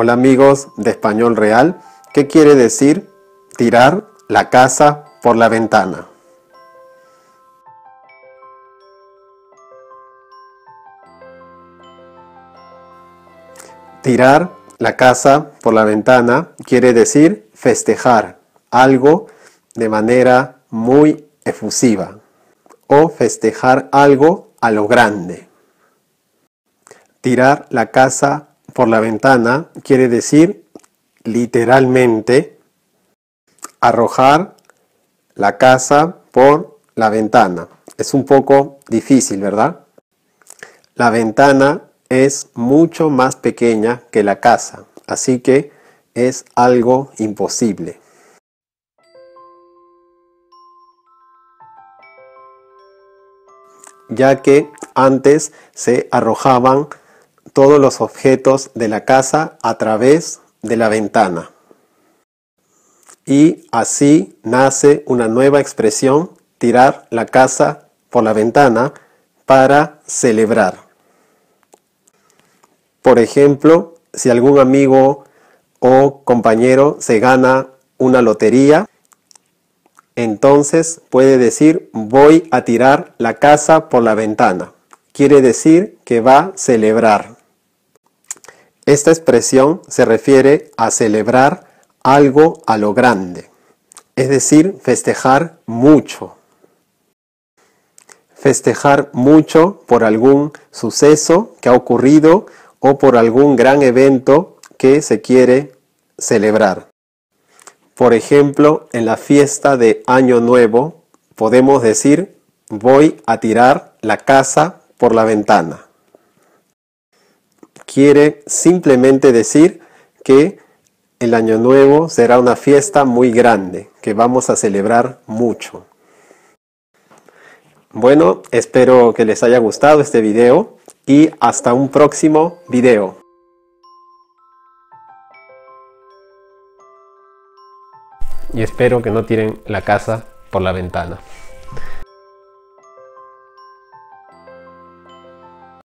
Hola amigos de Español Real, ¿qué quiere decir tirar la casa por la ventana? Tirar la casa por la ventana quiere decir festejar algo de manera muy efusiva o festejar algo a lo grande. Tirar la casa por la ventana quiere decir literalmente arrojar la casa por la ventana. Es un poco difícil, ¿verdad? La ventana es mucho más pequeña que la casa, así que es algo imposible. Ya que antes se arrojaban todos los objetos de la casa a través de la ventana. Y así nace una nueva expresión, tirar la casa por la ventana para celebrar. Por ejemplo, si algún amigo o compañero se gana una lotería, entonces puede decir voy a tirar la casa por la ventana. Quiere decir que va a celebrar. Esta expresión se refiere a celebrar algo a lo grande, es decir, festejar mucho. Festejar mucho por algún suceso que ha ocurrido o por algún gran evento que se quiere celebrar. Por ejemplo, en la fiesta de Año Nuevo podemos decir voy a tirar la casa por la ventana quiere simplemente decir que el año nuevo será una fiesta muy grande, que vamos a celebrar mucho. Bueno, espero que les haya gustado este video y hasta un próximo video. Y espero que no tiren la casa por la ventana.